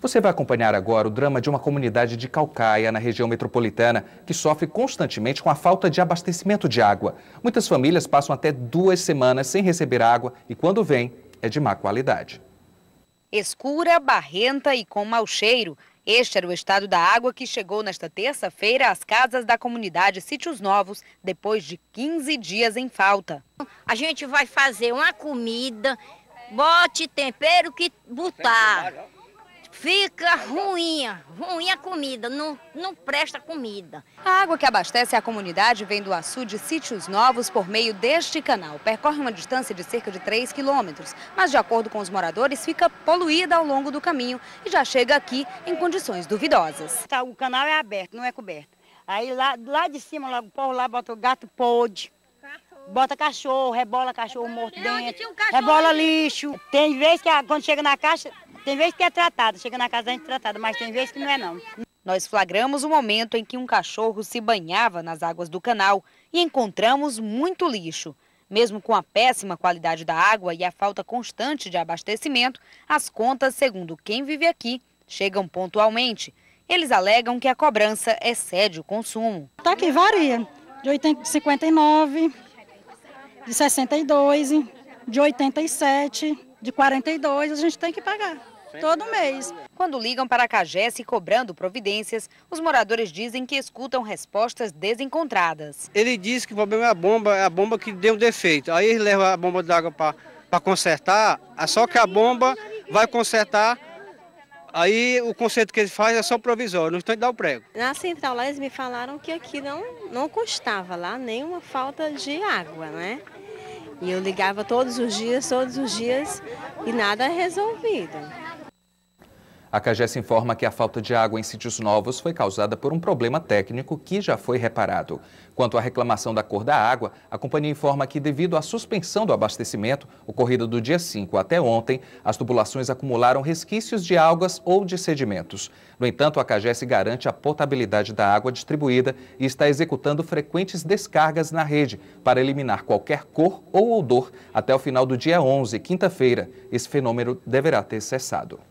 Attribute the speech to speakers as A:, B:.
A: Você vai acompanhar agora o drama de uma comunidade de Calcaia, na região metropolitana, que sofre constantemente com a falta de abastecimento de água. Muitas famílias passam até duas semanas sem receber água e, quando vem, é de má qualidade.
B: Escura, barrenta e com mau cheiro. Este era o estado da água que chegou nesta terça-feira às casas da comunidade Sítios Novos, depois de 15 dias em falta. A gente vai fazer uma comida, bote tempero que botar. Fica ruim, ruim a comida, não, não presta comida. A água que abastece a comunidade vem do açude Sítios Novos por meio deste canal. Percorre uma distância de cerca de 3 quilômetros, mas de acordo com os moradores fica poluída ao longo do caminho e já chega aqui em condições duvidosas. Tá, o canal é aberto, não é coberto. Aí lá, lá de cima, lá, o povo lá bota o gato pode, bota cachorro, rebola cachorro morto dentro, rebola né? lixo. Tem vezes que quando chega na caixa, tem vezes que é tratado, chega na casa a gente é tratado, mas tem vezes que não é não. Nós flagramos o momento em que um cachorro se banhava nas águas do canal e encontramos muito lixo. Mesmo com a péssima qualidade da água e a falta constante de abastecimento, as contas, segundo quem vive aqui, chegam pontualmente. Eles alegam que a cobrança excede o consumo. Está aqui, varia. De 59, de 62, de 87, de 42, a gente tem que pagar. Todo mês. Quando ligam para a CAGES cobrando providências, os moradores dizem que escutam respostas desencontradas.
C: Ele diz que o problema é a bomba, é a bomba que deu defeito. Aí ele leva a bomba d'água para consertar, é só que a bomba vai consertar Aí o conceito que ele faz é só provisório, não instante dar o prego. Na central lá eles me falaram que aqui não, não custava lá nenhuma falta de água, né? E eu ligava todos os dias, todos os dias e nada resolvido.
A: A CAGES informa que a falta de água em sítios novos foi causada por um problema técnico que já foi reparado. Quanto à reclamação da cor da água, a companhia informa que, devido à suspensão do abastecimento, ocorrida do dia 5 até ontem, as tubulações acumularam resquícios de algas ou de sedimentos. No entanto, a CAGES garante a potabilidade da água distribuída e está executando frequentes descargas na rede para eliminar qualquer cor ou odor até o final do dia 11, quinta-feira. Esse fenômeno deverá ter cessado.